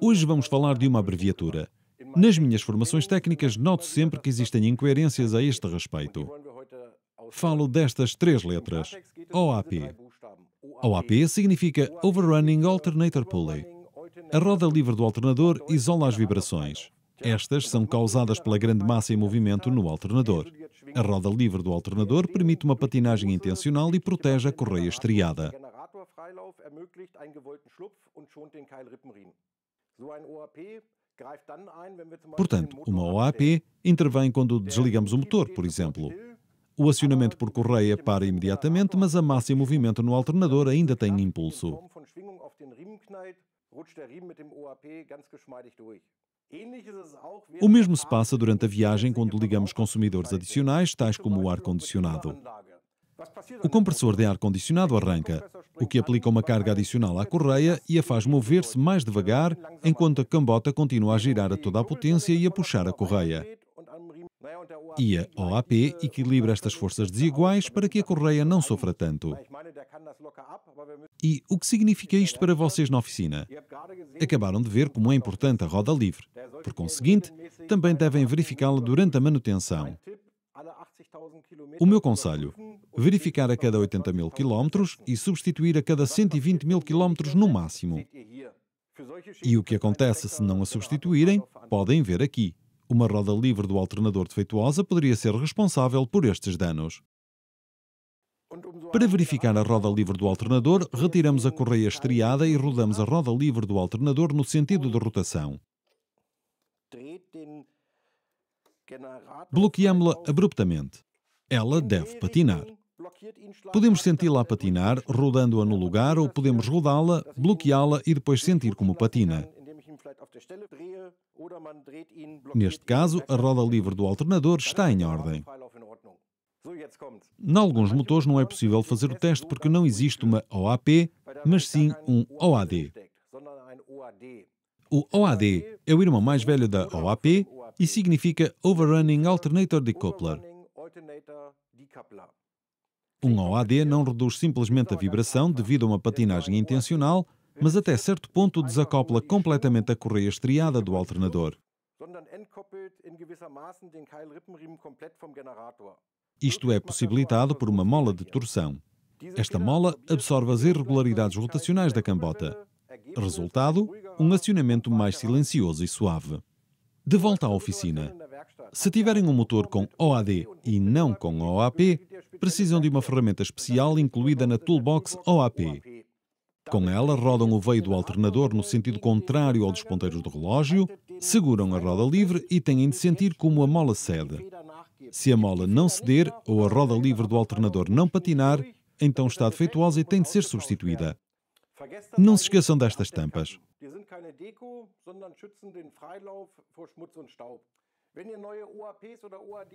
Hoje vamos falar de uma abreviatura. Nas minhas formações técnicas, noto sempre que existem incoerências a este respeito. Falo destas três letras: OAP. OAP significa Overrunning Alternator Pulley. A roda livre do alternador isola as vibrações. Estas são causadas pela grande massa em movimento no alternador. A roda livre do alternador permite uma patinagem intencional e protege a correia estriada. Freilauf ermöglicht einen gewollten Schlupf und schont den Keilrippenriemen. So ein OAP greift dann ein, wenn wir zum Beispiel Portanto, uma OAP intervém quando desligamos o motor, por exemplo. O acionamento por correia para imediatamente, mas a massa o movimento no alternador ainda tem impulso. O mesmo se passa durante a viagem quando ligamos consumidores adicionais, tais como o ar-condicionado. O compressor de ar-condicionado arranca, o que aplica uma carga adicional à correia e a faz mover-se mais devagar, enquanto a cambota continua a girar a toda a potência e a puxar a correia. E a OAP equilibra estas forças desiguais para que a correia não sofra tanto. E o que significa isto para vocês na oficina? Acabaram de ver como é importante a roda livre. Por conseguinte, também devem verificá-la durante a manutenção. O meu conselho: verificar a cada 80 mil quilómetros e substituir a cada 120 mil quilómetros no máximo. E o que acontece se não a substituírem, podem ver aqui. Uma roda livre do alternador defeituosa poderia ser responsável por estes danos. Para verificar a roda livre do alternador, retiramos a correia estriada e rodamos a roda livre do alternador no sentido de rotação. Bloqueámo-la abruptamente. Ela deve patinar. Podemos senti-la a patinar, rodando-a no lugar, ou podemos rodá-la, bloqueá-la e depois sentir como patina. Neste caso, a roda livre do alternador está em ordem. Em alguns motores não é possível fazer o teste porque não existe uma OAP, mas sim um OAD. O OAD é o irmão mais velho da OAP e significa Overrunning Alternator Decoupler. Um OAD não reduz simplesmente a vibração devido a uma patinagem intencional, mas até certo ponto desacopla completamente a correia estriada do alternador. Isto é possibilitado por uma mola de torção. Esta mola absorve as irregularidades rotacionais da cambota. Resultado, um acionamento mais silencioso e suave. De volta à oficina. Se tiverem um motor com OAD e não com OAP, precisam de uma ferramenta especial incluída na Toolbox OAP. Com ela, rodam o veio do alternador no sentido contrário ao dos ponteiros do relógio, seguram a roda livre e têm de sentir como a mola cede. Se a mola não ceder ou a roda livre do alternador não patinar, então está defeituosa e tem de ser substituída. Não se esqueçam destas tampas.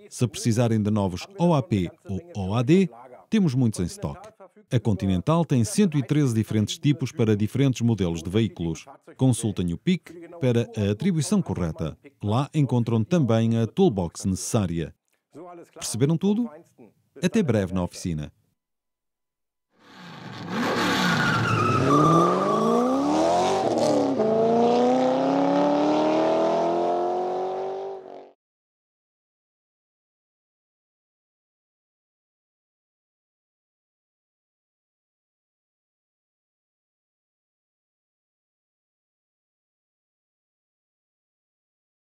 Se precisarem de novos OAP ou OAD, temos muitos em estoque. A Continental tem 113 diferentes tipos para diferentes modelos de veículos. Consultem o PIC para a atribuição correta. Lá encontram também a toolbox necessária. Perceberam tudo? Até breve na oficina.